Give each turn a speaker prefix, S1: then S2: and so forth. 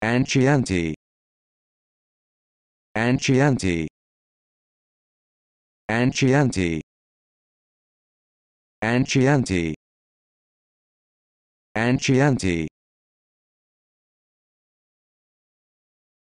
S1: Ancienti. Ancienti. Ancienti. Ancienti. Ancienti.